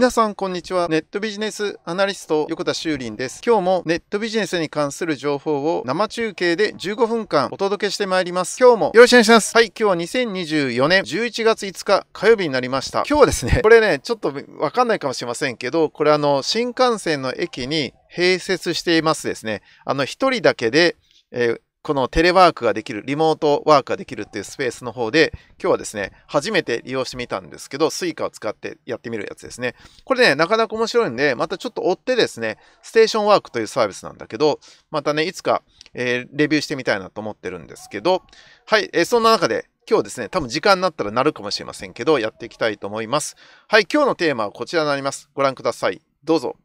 皆さんこんにちは。ネットビジネスアナリスト横田修林です。今日もネットビジネスに関する情報を生中継で15分間お届けしてまいります。今日もよろしくお願いします。はい、今日は2024年11月5日火曜日になりました。今日はですね、これね、ちょっとわかんないかもしれませんけど、これあの、新幹線の駅に併設していますですね。あの、一人だけで、えーこのテレワークができる、リモートワークができるっていうスペースの方で、今日はですね、初めて利用してみたんですけど、Suica を使ってやってみるやつですね。これね、なかなか面白いんで、またちょっと追ってですね、ステーションワークというサービスなんだけど、またね、いつか、えー、レビューしてみたいなと思ってるんですけど、はい、えー、そんな中で、今日ですね、多分時間になったらなるかもしれませんけど、やっていきたいと思います。はい、今日のテーマはこちらになります。ご覧ください。どうぞ。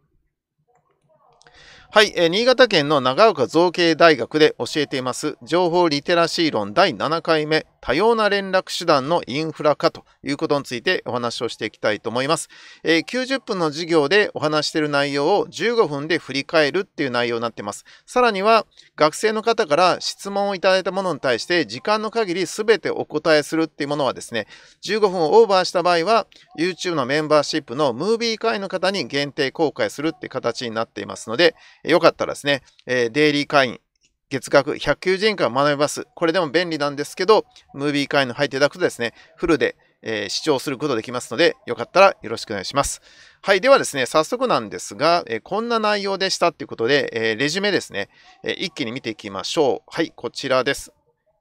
はい、えー、新潟県の長岡造形大学で教えています情報リテラシー論第7回目多様な連絡手段のインフラ化ということについてお話をしていきたいと思います。えー、90分の授業でお話している内容を15分で振り返るっていう内容になっています。さらには学生の方から質問をいただいたものに対して時間の限り全てお答えするっていうものはですね、15分をオーバーした場合は YouTube のメンバーシップのムービー会の方に限定公開するって形になっていますので、よかったらですね、えー、デイリー会員、月額190円から学べます。これでも便利なんですけど、ムービー会員の入っていただくとですね、フルで、えー、視聴することできますので、よかったらよろしくお願いします。はい。ではですね、早速なんですが、えー、こんな内容でしたということで、えー、レジュメですね、え一気に見ていきましょう。はい、こちらです。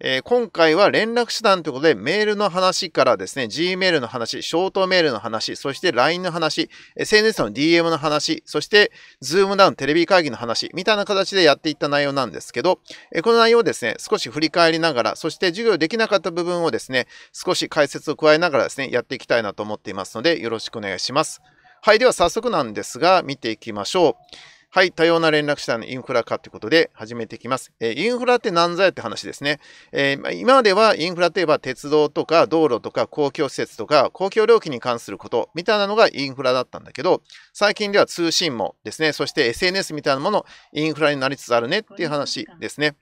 えー、今回は連絡手段ということで、メールの話からですね、Gmail の話、ショートメールの話、そして LINE の話、SNS の DM の話、そして Zoom down テレビ会議の話、みたいな形でやっていった内容なんですけど、えー、この内容をですね、少し振り返りながら、そして授業できなかった部分をですね、少し解説を加えながらですね、やっていきたいなと思っていますので、よろしくお願いします。はい、では早速なんですが、見ていきましょう。はい、多様な連絡手段のインフラ化ということで始めていきます。えインフラって何ぞやって話ですね。えー、今まではインフラといえば鉄道とか道路とか公共施設とか公共料金に関することみたいなのがインフラだったんだけど、最近では通信もですね、そして SNS みたいなものインフラになりつつあるねっていう話ですね。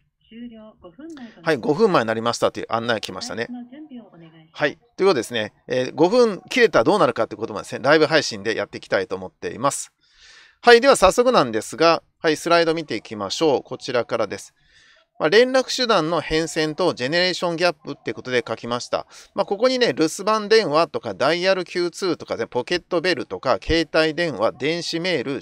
はい、5分前になりましたという案内が来ましたね。はい。ということですね、えー、5分切れたらどうなるかっいうこともですね、ライブ配信でやっていきたいと思っています。はい、では早速なんですが、はい、スライド見ていきましょう。こちらからです。まあ、連絡手段の変遷とジェネレーションギャップってことで書きました。まあ、ここにね、留守番電話とかダイヤル Q2 とか、ね、ポケットベルとか、携帯電話、電子メール、